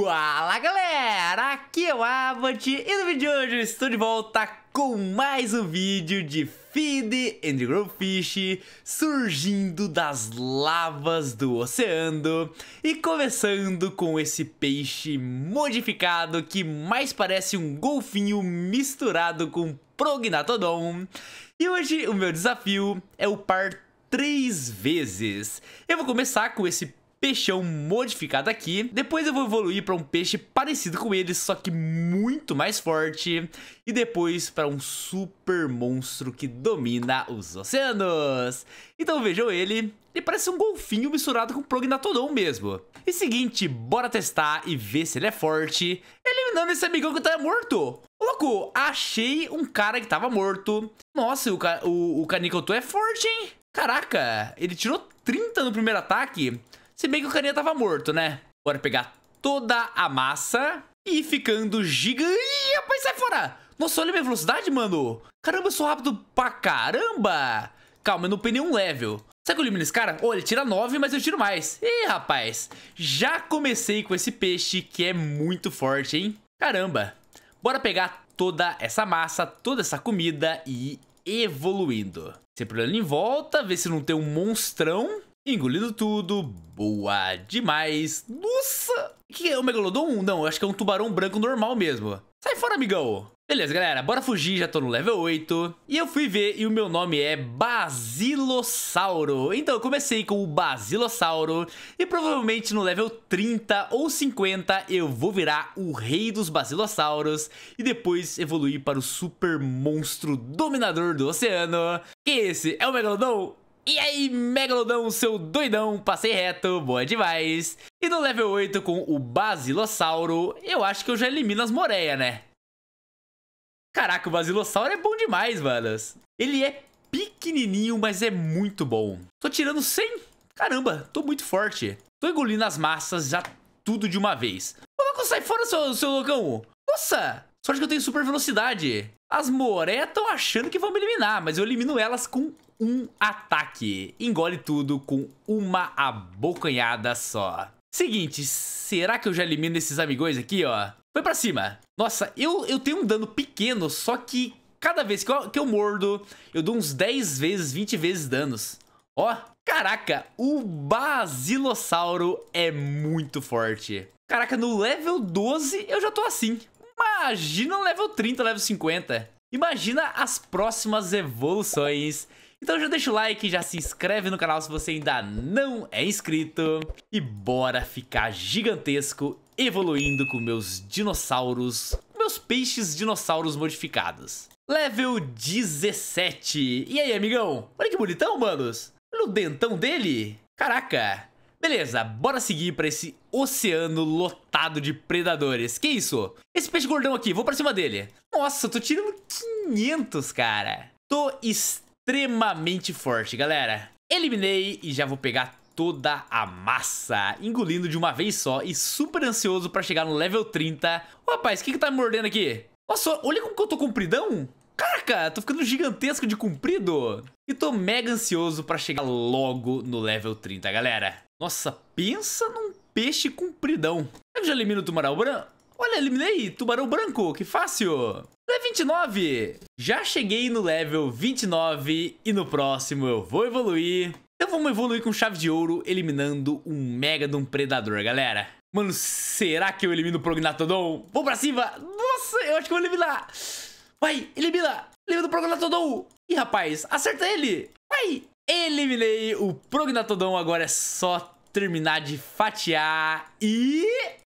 Fala galera, aqui é o Abbott e no vídeo de hoje estou de volta com mais um vídeo de Feed and Grow Fish surgindo das lavas do oceano e começando com esse peixe modificado que mais parece um golfinho misturado com prognatodon. E hoje o meu desafio é o par três vezes. Eu vou começar com esse peixão modificado aqui. Depois eu vou evoluir para um peixe parecido com ele, só que muito mais forte. E depois para um super monstro que domina os oceanos. Então vejam ele. Ele parece um golfinho misturado com prognatodon mesmo. E seguinte, bora testar e ver se ele é forte. Eliminando esse amigão que tá morto. Colocou. louco, achei um cara que tava morto. Nossa, o, o, o Canicotô é forte, hein? Caraca, ele tirou 30 no primeiro ataque. Se bem que o carinha tava morto, né? Bora pegar toda a massa e ficando gigante. Ih, rapaz, sai fora! Nossa, olha a minha velocidade, mano. Caramba, eu sou rápido pra caramba. Calma, eu não penei um level. Será que eu elimino esse cara? Olha, ele tira 9, mas eu tiro mais. Ih, rapaz. Já comecei com esse peixe que é muito forte, hein? Caramba. Bora pegar toda essa massa, toda essa comida e ir evoluindo. Sempre olhando em volta, ver se não tem um monstrão. Engolindo tudo, boa demais. Nossa, que é o megalodon? Não, acho que é um tubarão branco normal mesmo. Sai fora, amigão. Beleza, galera, bora fugir, já tô no level 8. E eu fui ver e o meu nome é Basilossauro. Então eu comecei com o Basilossauro e provavelmente no level 30 ou 50 eu vou virar o rei dos Basilossauros e depois evoluir para o super monstro dominador do oceano. Que esse é o Megalodon e aí, Megalodão, seu doidão, passei reto, boa demais. E no level 8 com o Basilossauro, eu acho que eu já elimino as moreias, né? Caraca, o Basilossauro é bom demais, manas. Ele é pequenininho, mas é muito bom. Tô tirando 100? Caramba, tô muito forte. Tô engolindo as massas já tudo de uma vez. Ô, sai fora, seu, seu loucão. Nossa, sorte que eu tenho super velocidade. As moré estão achando que vão me eliminar, mas eu elimino elas com um ataque. Engole tudo com uma abocanhada só. Seguinte, será que eu já elimino esses amigões aqui, ó? Foi pra cima. Nossa, eu, eu tenho um dano pequeno, só que cada vez que eu, que eu mordo, eu dou uns 10 vezes, 20 vezes danos. Ó, caraca, o Basilossauro é muito forte. Caraca, no level 12 eu já tô assim. Imagina o level 30, level 50. Imagina as próximas evoluções então já deixa o like, já se inscreve no canal se você ainda não é inscrito. E bora ficar gigantesco, evoluindo com meus dinossauros, meus peixes dinossauros modificados. Level 17. E aí, amigão? Olha que bonitão, manos. Olha o dentão dele. Caraca. Beleza, bora seguir pra esse oceano lotado de predadores. Que isso? Esse peixe gordão aqui, vou pra cima dele. Nossa, eu tô tirando 500, cara. Tô estranho extremamente forte, galera. Eliminei e já vou pegar toda a massa, engolindo de uma vez só e super ansioso pra chegar no level 30. Ô, rapaz, o que que tá me mordendo aqui? Nossa, olha como que eu tô compridão. Caraca, tô ficando gigantesco de comprido. E tô mega ansioso pra chegar logo no level 30, galera. Nossa, pensa num peixe compridão. Eu já elimino o tumoral branco. Olha, eliminei tubarão branco, que fácil. Level é 29. Já cheguei no level 29 e no próximo eu vou evoluir. Então vamos evoluir com chave de ouro, eliminando um mega de um predador, galera. Mano, será que eu elimino o Prognatodon? Vou pra cima. Nossa, eu acho que eu vou eliminar. Vai, elimina. Elimina o Prognatodon. Ih, rapaz, acerta ele. Vai. Eliminei o Prognatodon, agora é só terminar de fatiar e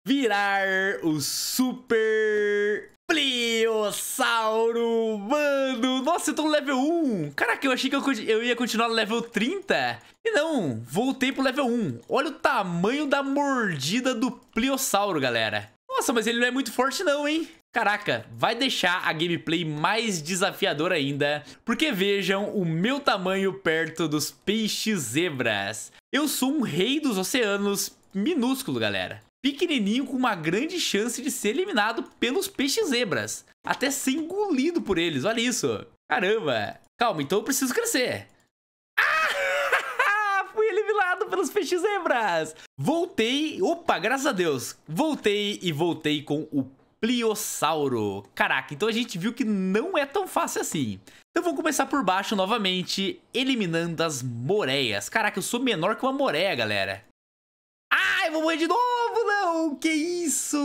virar o Super Pliossauro, mano. Nossa, eu tô no level 1. Caraca, eu achei que eu, eu, ia continuar no level 30. E não, voltei pro level 1. Olha o tamanho da mordida do Pliossauro, galera. Nossa, mas ele não é muito forte não, hein? Caraca, vai deixar a gameplay mais desafiadora ainda, porque vejam o meu tamanho perto dos peixes zebras. Eu sou um rei dos oceanos minúsculo, galera pequenininho com uma grande chance de ser eliminado pelos peixes zebras, até ser engolido por eles, olha isso. Caramba. Calma, então eu preciso crescer. Ah! Fui eliminado pelos peixes zebras. Voltei, opa, graças a Deus. Voltei e voltei com o Pliossauro. Caraca, então a gente viu que não é tão fácil assim. Então vamos começar por baixo novamente, eliminando as moreias. Caraca, eu sou menor que uma moreia, galera. Level 1 de novo, não! Que isso?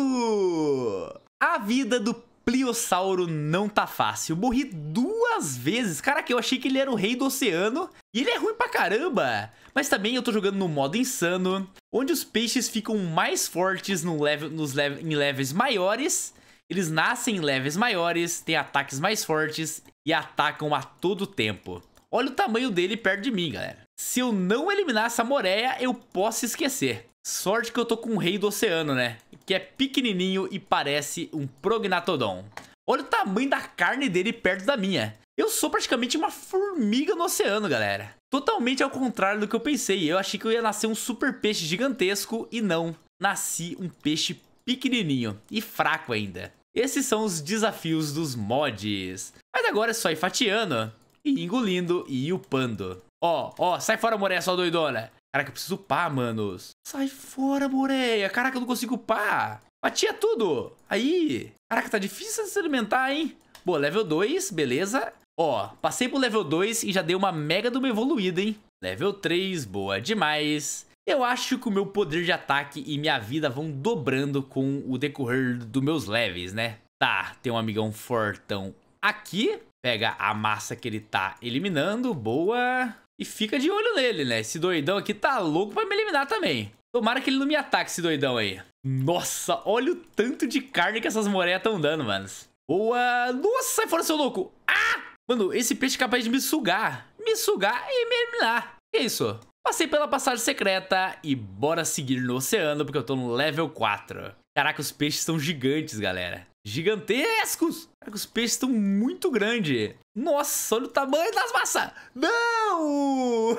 A vida do Pliossauro não tá fácil. Morri duas vezes. Caraca, eu achei que ele era o rei do oceano. E ele é ruim pra caramba. Mas também eu tô jogando no modo insano. Onde os peixes ficam mais fortes no level, nos level, em levels maiores. Eles nascem em levels maiores, têm ataques mais fortes e atacam a todo tempo. Olha o tamanho dele perto de mim, galera. Se eu não eliminar essa moreia, eu posso esquecer. Sorte que eu tô com um rei do oceano, né? Que é pequenininho e parece um prognatodon. Olha o tamanho da carne dele perto da minha. Eu sou praticamente uma formiga no oceano, galera. Totalmente ao contrário do que eu pensei. Eu achei que eu ia nascer um super peixe gigantesco e não. Nasci um peixe pequenininho e fraco ainda. Esses são os desafios dos mods. Mas agora é só ir fatiando e engolindo e upando. Ó, oh, ó, oh, sai fora, moreia sua doidona. Caraca, eu preciso upar, manos. Sai fora, moreia. Caraca, eu não consigo upar. Batia tudo. Aí. Caraca, tá difícil se alimentar, hein? Boa, level 2, beleza. Ó, passei pro level 2 e já dei uma mega de uma evoluída, hein? Level 3, boa demais. Eu acho que o meu poder de ataque e minha vida vão dobrando com o decorrer dos meus leves, né? Tá, tem um amigão fortão aqui. Pega a massa que ele tá eliminando, boa. E fica de olho nele, né? Esse doidão aqui tá louco pra me eliminar também. Tomara que ele não me ataque, esse doidão aí. Nossa, olha o tanto de carne que essas moreias estão dando, mano. Boa! Nossa, sai fora, seu louco! Ah! Mano, esse peixe é capaz de me sugar. Me sugar e me eliminar. Que isso? Passei pela passagem secreta e bora seguir no oceano, porque eu tô no level 4. Caraca, os peixes são gigantes, galera. Gigantescos! Caraca, os peixes estão muito grandes. Nossa, olha o tamanho das maçãs! Não!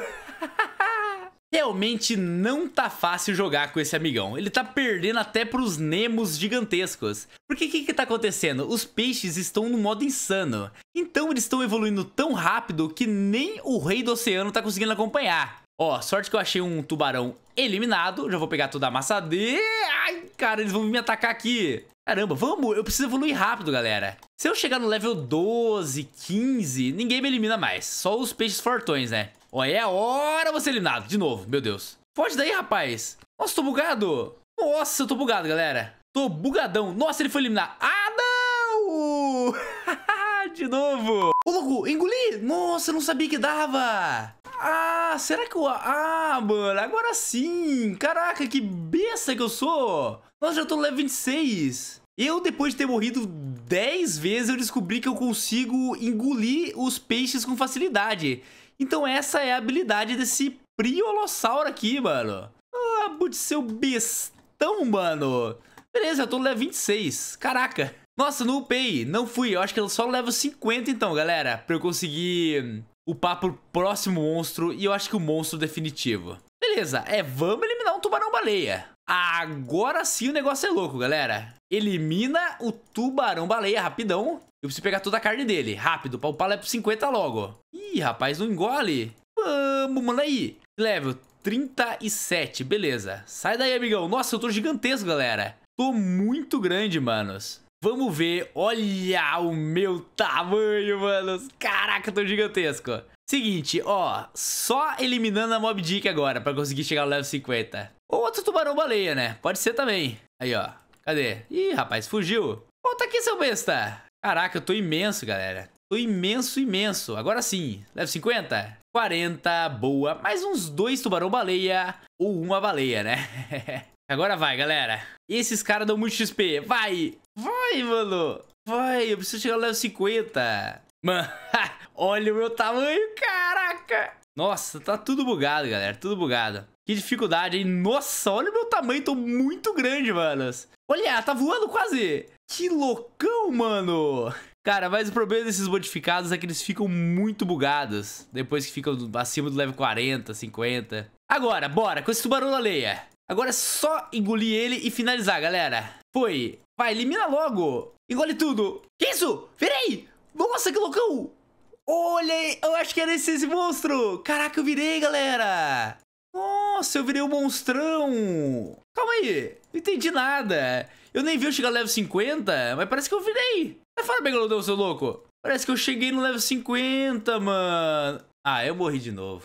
Realmente não tá fácil jogar com esse amigão. Ele tá perdendo até pros Nemos gigantescos. Porque o que que tá acontecendo? Os peixes estão no modo insano. Então eles estão evoluindo tão rápido que nem o rei do oceano tá conseguindo acompanhar. Ó, sorte que eu achei um tubarão eliminado. Já vou pegar toda a massa dele. Ai, cara, eles vão me atacar aqui. Caramba, vamos. Eu preciso evoluir rápido, galera. Se eu chegar no level 12, 15, ninguém me elimina mais. Só os peixes fortões, né? Ó, é a hora você eliminado. De novo, meu Deus. Foge daí, rapaz. Nossa, tô bugado. Nossa, eu tô bugado, galera. Tô bugadão. Nossa, ele foi eliminado. Ah, não! de novo. Ô, louco, engoli. Nossa, eu não sabia que dava. Ah, será que eu... Ah, mano, agora sim. Caraca, que besta que eu sou. Nossa, já tô no level 26. Eu, depois de ter morrido 10 vezes, eu descobri que eu consigo engolir os peixes com facilidade. Então essa é a habilidade desse priolossauro aqui, mano. Ah, putz, seu bestão, mano. Beleza, eu tô no level 26. Caraca. Nossa, não upei, não fui. Eu acho que eu só levo 50 então, galera, pra eu conseguir upar pro próximo monstro e eu acho que o monstro definitivo. Beleza, é, vamos eliminar um tubarão-baleia. Agora sim o negócio é louco, galera. Elimina o tubarão-baleia rapidão. Eu preciso pegar toda a carne dele, rápido, pra upar lá pro 50 logo. Ih, rapaz, não engole. Vamos, manda aí. Level 37, beleza. Sai daí, amigão. Nossa, eu tô gigantesco, galera. Tô muito grande, manos. Vamos ver, olha o meu tamanho, mano. Caraca, eu tô gigantesco. Seguinte, ó, só eliminando a Mob Dick agora pra conseguir chegar ao level 50. Ou outro tubarão-baleia, né? Pode ser também. Aí, ó, cadê? Ih, rapaz, fugiu. Volta aqui, seu besta. Caraca, eu tô imenso, galera. Tô imenso, imenso. Agora sim, level 50? 40, boa. Mais uns dois tubarão-baleia ou uma baleia, né? Agora vai, galera. Esses caras dão muito XP. Vai! Vai, mano! Vai, eu preciso chegar no level 50. Mano, olha o meu tamanho, caraca! Nossa, tá tudo bugado, galera. Tudo bugado. Que dificuldade, hein? Nossa, olha o meu tamanho. Tô muito grande, manos. Olha, tá voando quase. Que loucão, mano. Cara, mas o problema desses modificados é que eles ficam muito bugados. Depois que ficam acima do level 40, 50. Agora, bora com esse tubarão na leia. Agora é só engolir ele e finalizar, galera. Foi. Vai, elimina logo. Engole tudo. Que isso? Virei! Nossa, que loucão! Olha, eu acho que era esse, esse monstro. Caraca, eu virei, galera. Nossa, eu virei o um monstrão. Calma aí, não entendi nada. Eu nem vi eu chegar no level 50, mas parece que eu virei. Vai fora, Megalodon, seu louco. Parece que eu cheguei no level 50, mano. Ah, eu morri de novo.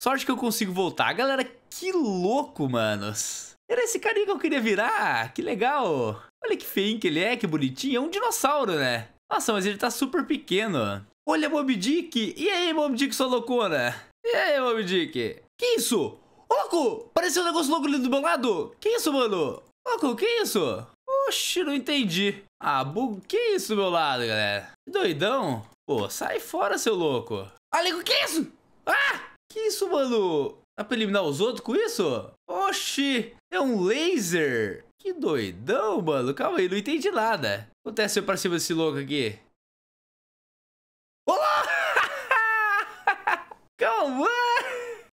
Sorte que eu consigo voltar. Galera, que louco, manos. Era esse carinha que eu queria virar. Que legal. Olha que feio que ele é, que bonitinho. É um dinossauro, né? Nossa, mas ele tá super pequeno. Olha, Mob Dick. E aí, Mob Dick, sua loucura? E aí, Mob Dick? Que isso? Ô, louco! Pareceu um negócio louco ali do meu lado. Que isso, mano? Louco, que isso? Oxi, não entendi. Ah, bug... que isso, meu lado, galera? Que doidão. Pô, sai fora, seu louco. Olha, que isso? Ah! Que isso, mano? Dá pra eliminar os outros com isso? Oxi, é um laser. Que doidão, mano. Calma aí, não entendi nada. Acontece aconteceu pra cima desse louco aqui. Olá! Calma!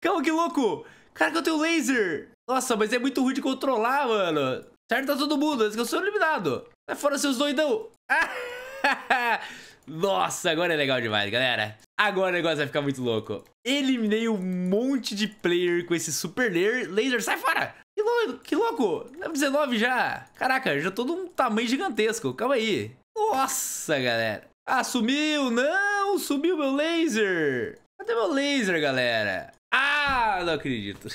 Calma, que louco! Cara que eu tenho laser! Nossa, mas é muito ruim de controlar, mano. Certo, tá todo mundo, antes que eu sou eliminado. Sai fora, seus doidão! Nossa, agora é legal demais, galera. Agora o negócio vai ficar muito louco. Eliminei um monte de player com esse super laser. Sai fora! Que, louco! que louco! Level 19 já! Caraca, já tô num tamanho gigantesco. Calma aí. Nossa, galera. Ah, sumiu! Não! Sumiu meu laser! Cadê meu laser, galera? Ah, não acredito.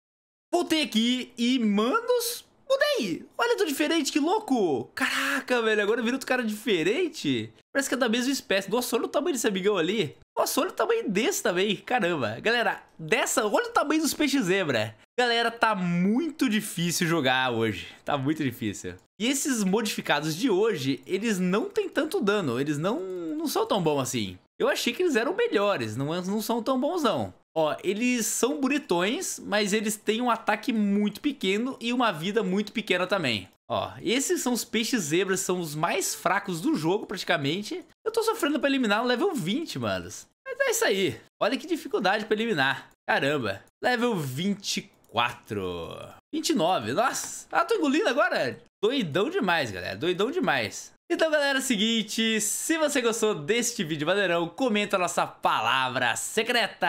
Voltei aqui e, manos, Mudei! Olha, tô diferente, que louco! Caraca, velho, agora virou outro cara diferente. Parece que é da mesma espécie. Nossa, olha o tamanho desse amigão ali. Nossa, olha o tamanho desse também. Caramba. Galera, dessa, olha o tamanho dos peixes zebra. Galera, tá muito difícil jogar hoje. Tá muito difícil. E esses modificados de hoje, eles não tem tanto dano. Eles não, não são tão bons assim. Eu achei que eles eram melhores, não, não são tão bons não. Ó, eles são bonitões, mas eles têm um ataque muito pequeno e uma vida muito pequena também. Ó, esses são os peixes zebras, são os mais fracos do jogo praticamente. Eu tô sofrendo pra eliminar no level 20, manos. Mas é isso aí. Olha que dificuldade pra eliminar. Caramba. Level 24. 29. Nossa. Ah, tô engolindo agora. Doidão demais, galera. Doidão demais. Então galera, é o seguinte, se você gostou deste vídeo maneirão, comenta a nossa palavra secreta.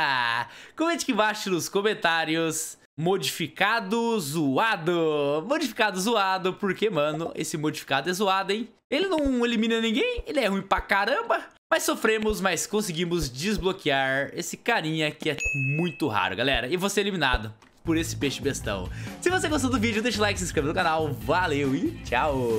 Comente aqui embaixo nos comentários, modificado zoado. Modificado zoado, porque mano, esse modificado é zoado, hein? Ele não elimina ninguém, ele é ruim pra caramba. Mas sofremos, mas conseguimos desbloquear esse carinha que é muito raro, galera. E você é eliminado por esse peixe bestão. Se você gostou do vídeo, deixa o like, se inscreve no canal. Valeu e tchau!